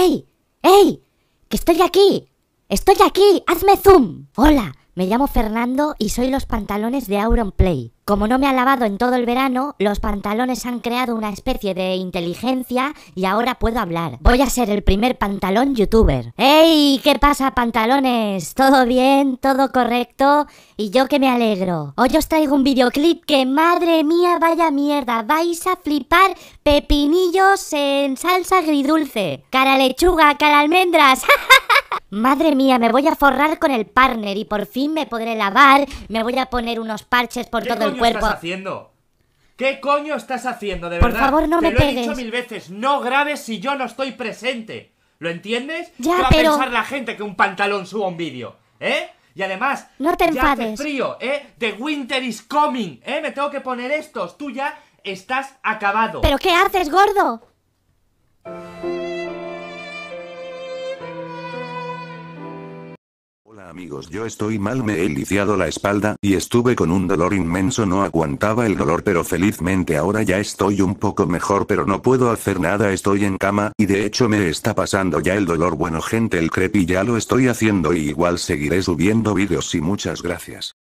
¡Ey! ¡Ey! ¡Que estoy aquí! ¡Estoy aquí! ¡Hazme zoom! ¡Hola! Me llamo Fernando y soy los pantalones de Auron Play. Como no me ha lavado en todo el verano, los pantalones han creado una especie de inteligencia y ahora puedo hablar. Voy a ser el primer pantalón youtuber. ¡Ey! ¿Qué pasa, pantalones? ¿Todo bien? ¿Todo correcto? Y yo que me alegro. Hoy os traigo un videoclip que, madre mía, vaya mierda. Vais a flipar pepinillos en salsa agridulce. Cara lechuga, cara almendras. Madre mía, me voy a forrar con el partner y por fin me podré lavar, me voy a poner unos parches por todo el cuerpo. ¿Qué estás haciendo? ¿Qué coño estás haciendo, de verdad? Por favor, no Te lo He dicho mil veces, no grabes si yo no estoy presente. ¿Lo entiendes? Ya, ¿Qué va pero... a pensar la gente que un pantalón suba un vídeo? ¿Eh? Y además, no te enfades. Ya hace frío, ¿eh? The winter is coming, ¿eh? Me tengo que poner estos. Tú ya estás acabado. ¿Pero qué haces, gordo? amigos, yo estoy mal, me he liciado la espalda, y estuve con un dolor inmenso, no aguantaba el dolor, pero felizmente ahora ya estoy un poco mejor, pero no puedo hacer nada, estoy en cama, y de hecho me está pasando ya el dolor. Bueno gente, el crepi ya lo estoy haciendo y igual seguiré subiendo vídeos y muchas gracias.